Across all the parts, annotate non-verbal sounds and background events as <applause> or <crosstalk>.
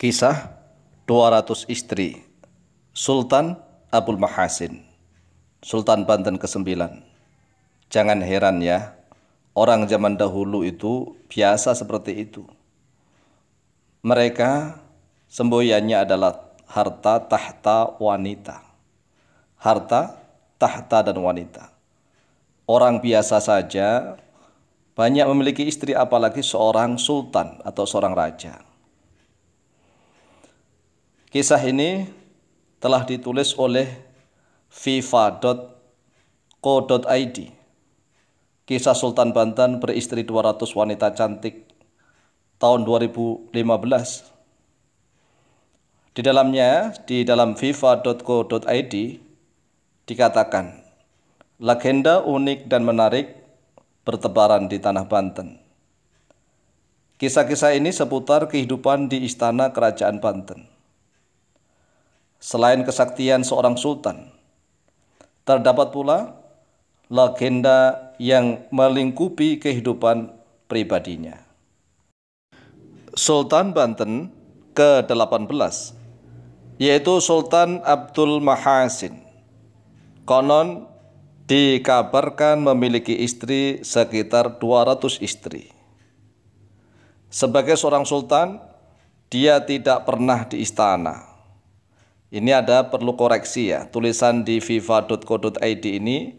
Kisah 200 istri Sultan Abdul Mahasin Sultan Banten ke-9 Jangan heran ya Orang zaman dahulu itu biasa seperti itu Mereka semboyannya adalah harta, tahta, wanita Harta, tahta, dan wanita Orang biasa saja banyak memiliki istri apalagi seorang sultan atau seorang raja Kisah ini telah ditulis oleh viva.co.id. Kisah Sultan Banten beristri 200 wanita cantik tahun 2015. Di dalamnya, di dalam viva.co.id dikatakan, legenda unik dan menarik bertebaran di tanah Banten. Kisah-kisah ini seputar kehidupan di istana kerajaan Banten selain kesaktian seorang sultan. Terdapat pula legenda yang melingkupi kehidupan pribadinya. Sultan Banten ke-18 yaitu Sultan Abdul Mahasin. Konon dikabarkan memiliki istri sekitar 200 istri. Sebagai seorang sultan, dia tidak pernah di istana ini ada perlu koreksi ya. Tulisan di viva.co.id ini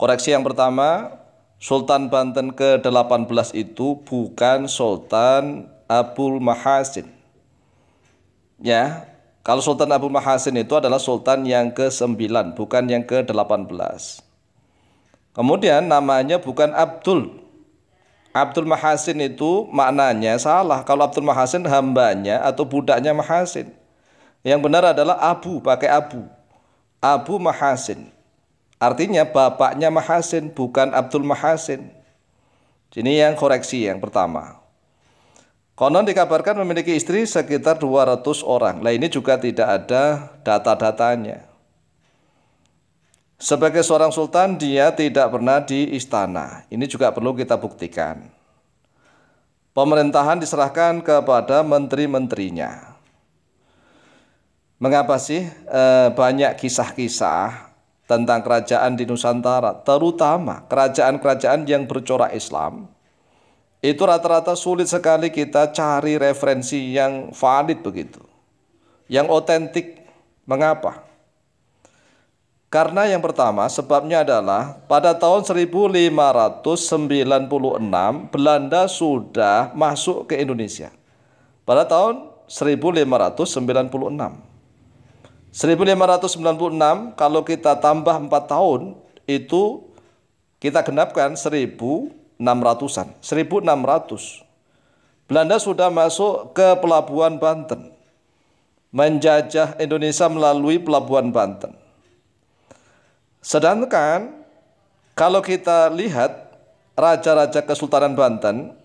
koreksi yang pertama Sultan Banten ke-18 itu bukan Sultan Abdul Mahasin. Ya, kalau Sultan Abdul Mahasin itu adalah sultan yang ke-9, bukan yang ke-18. Kemudian namanya bukan Abdul. Abdul Mahasin itu maknanya salah. Kalau Abdul Mahasin hambanya atau budaknya Mahasin. Yang benar adalah Abu, pakai Abu. Abu Mahasin. Artinya bapaknya Mahasin, bukan Abdul Mahasin. Ini yang koreksi yang pertama. Konon dikabarkan memiliki istri sekitar 200 orang. Lah ini juga tidak ada data-datanya. Sebagai seorang sultan dia tidak pernah di istana. Ini juga perlu kita buktikan. Pemerintahan diserahkan kepada menteri-menterinya. Mengapa sih e, banyak kisah-kisah tentang kerajaan di Nusantara, terutama kerajaan-kerajaan yang bercorak Islam? Itu rata-rata sulit sekali kita cari referensi yang valid begitu. Yang otentik. Mengapa? Karena yang pertama sebabnya adalah pada tahun 1596 Belanda sudah masuk ke Indonesia. Pada tahun 1596 1596 kalau kita tambah 4 tahun itu kita genapkan 1600-an, 1600. Belanda sudah masuk ke pelabuhan Banten. Menjajah Indonesia melalui pelabuhan Banten. Sedangkan kalau kita lihat raja-raja Kesultanan Banten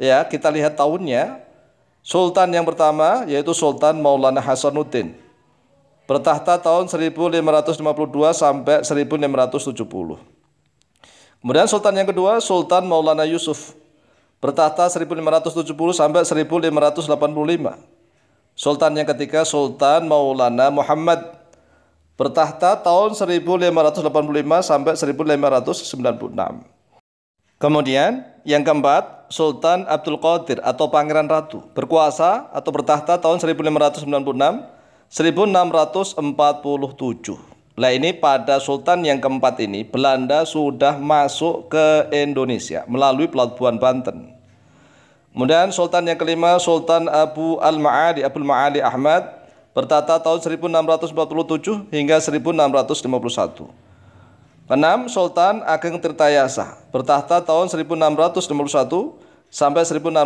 ya, kita lihat tahunnya Sultan yang pertama yaitu Sultan Maulana Hasanuddin bertahta tahun 1552 sampai 1570. Kemudian sultan yang kedua Sultan Maulana Yusuf bertahta 1570 sampai 1585. Sultan yang ketiga Sultan Maulana Muhammad bertahta tahun 1585 sampai 1596. Kemudian yang keempat Sultan Abdul Qadir atau Pangeran Ratu berkuasa atau bertahta tahun 1596 1647. Nah ini pada Sultan yang keempat ini Belanda sudah masuk ke Indonesia melalui pelabuhan Banten. Kemudian Sultan yang kelima Sultan Abu Al-Ma'ali Abu Al-Ma'ali Ahmad bertata tahun 1647 hingga 1651. Keenam Sultan Ageng Tirtayasa bertahta tahun 1651 sampai 1683.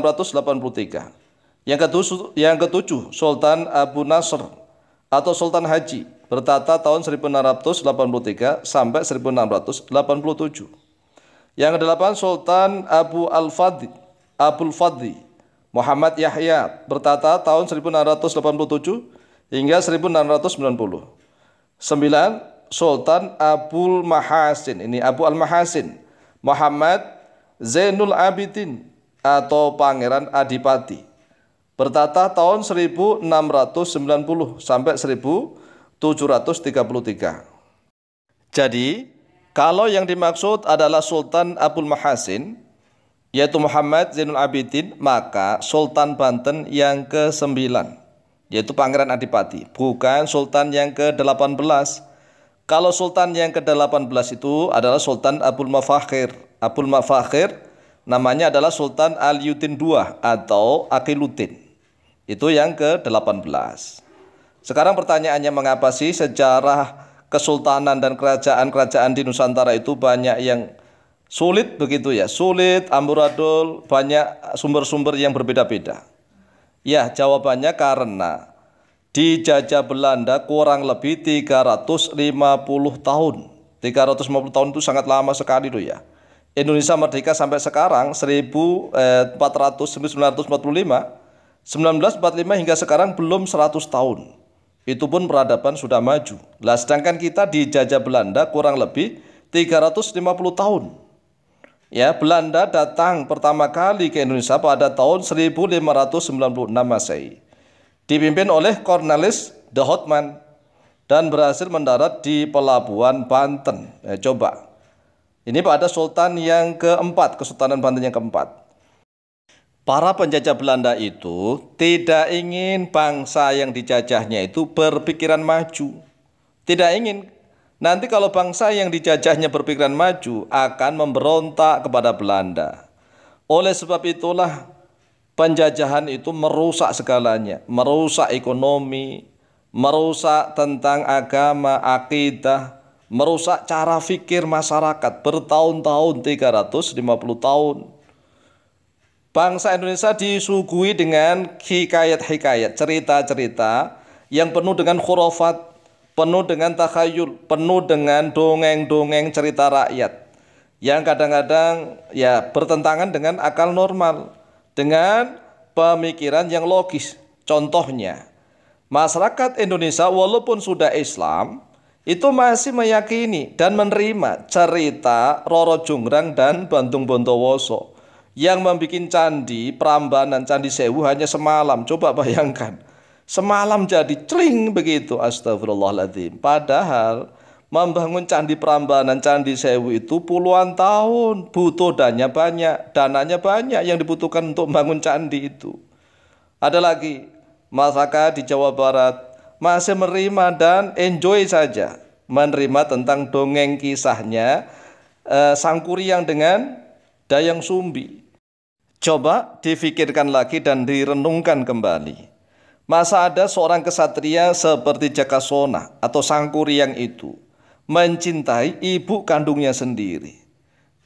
Yang ketujuh, yang ketujuh Sultan Abu Nasr atau Sultan Haji bertata tahun 1683 sampai 1687. Yang kedelapan Sultan Abu Al-Fadli al Fadli Muhammad Yahya bertata tahun 1687 hingga 1690. Sembilan Sultan Abu Mahasin ini Abu Al Mahasin Muhammad Zainul Abidin atau Pangeran Adipati bertata tahun 1690 sampai 1733. Jadi, kalau yang dimaksud adalah Sultan Abdul Mahasin, yaitu Muhammad Zainul Abidin, maka Sultan Banten yang ke-9, yaitu Pangeran Adipati, bukan Sultan yang ke-18. Kalau Sultan yang ke-18 itu adalah Sultan Abdul Mafakhir. Abdul Mafakhir namanya adalah Sultan Aliuddin II atau Akiluddin. Itu yang ke-18. Sekarang pertanyaannya mengapa sih sejarah kesultanan dan kerajaan-kerajaan di Nusantara itu banyak yang sulit begitu ya, sulit, amburadul, banyak sumber-sumber yang berbeda-beda. Ya, jawabannya karena dijajah Belanda kurang lebih 350 tahun. 350 tahun itu sangat lama sekali loh ya. Indonesia merdeka sampai sekarang 1400 1945 eh, 1945 hingga sekarang belum 100 tahun. Itu pun peradaban sudah maju. Lah sedangkan kita jajah Belanda kurang lebih 350 tahun. Ya, Belanda datang pertama kali ke Indonesia pada tahun 1596 Masehi. Dipimpin oleh Cornelis de Houtman dan berhasil mendarat di pelabuhan Banten. Eh, coba. Ini pada sultan yang keempat, Kesultanan Banten yang keempat. Para penjajah Belanda itu tidak ingin bangsa yang dijajahnya itu berpikiran maju. Tidak ingin. Nanti kalau bangsa yang dijajahnya berpikiran maju akan memberontak kepada Belanda. Oleh sebab itulah penjajahan itu merusak segalanya, merusak ekonomi, merusak tentang agama, akidah, merusak cara fikir masyarakat bertahun-tahun 350 tahun Bangsa Indonesia disuguhi dengan hikayat-hikayat, cerita-cerita yang penuh dengan khurafat, penuh dengan takhayul, penuh dengan dongeng-dongeng cerita rakyat yang kadang-kadang ya bertentangan dengan akal normal, dengan pemikiran yang logis. Contohnya, masyarakat Indonesia walaupun sudah Islam, itu masih meyakini dan menerima cerita Roro Jungrang dan Bantung Bontowoso yang membuat candi Prambanan, candi Sewu hanya semalam. Coba bayangkan, semalam jadi celing begitu. Astagfirullahaladzim. Padahal membangun candi Prambanan, candi Sewu itu puluhan tahun. Butuh dananya banyak, dananya banyak yang dibutuhkan untuk membangun candi itu. Ada lagi, masyarakat di Jawa Barat masih menerima dan enjoy saja. Menerima tentang dongeng kisahnya eh, Sangkuriang dengan Dayang Sumbi. Coba difikirkan lagi dan direnungkan kembali. Masa ada seorang kesatria seperti Jakasona atau Sangkuriang itu mencintai ibu kandungnya sendiri.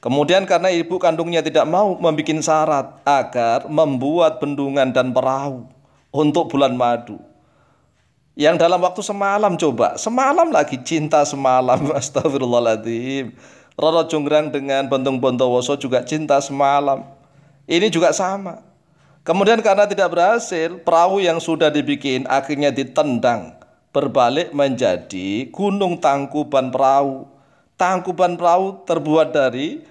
Kemudian karena ibu kandungnya tidak mau membuat syarat agar membuat bendungan dan perahu untuk bulan madu. Yang dalam waktu semalam coba, semalam lagi cinta semalam, <laughs> astagfirullahaladzim. Roro Jonggrang dengan Bontong Bontowoso juga cinta semalam ini juga sama. Kemudian karena tidak berhasil, perahu yang sudah dibikin akhirnya ditendang berbalik menjadi gunung tangkuban perahu. Tangkuban perahu terbuat dari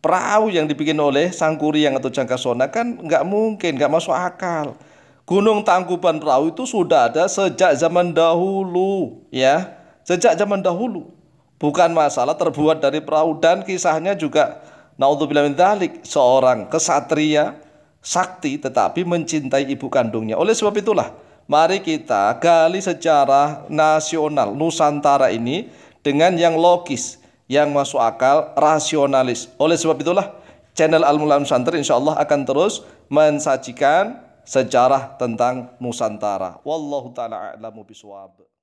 perahu yang dibikin oleh Sangkuriang atau Jangkasona kan nggak mungkin, nggak masuk akal. Gunung Tangkuban Perahu itu sudah ada sejak zaman dahulu, ya. Sejak zaman dahulu. Bukan masalah terbuat dari perahu dan kisahnya juga naudzubillah seorang kesatria sakti tetapi mencintai ibu kandungnya. Oleh sebab itulah mari kita gali sejarah nasional Nusantara ini dengan yang logis, yang masuk akal, rasionalis. Oleh sebab itulah channel Al-Mulam Santer insya Allah akan terus mensajikan sejarah tentang Nusantara. Wallahu ta'ala a'lamu biswab.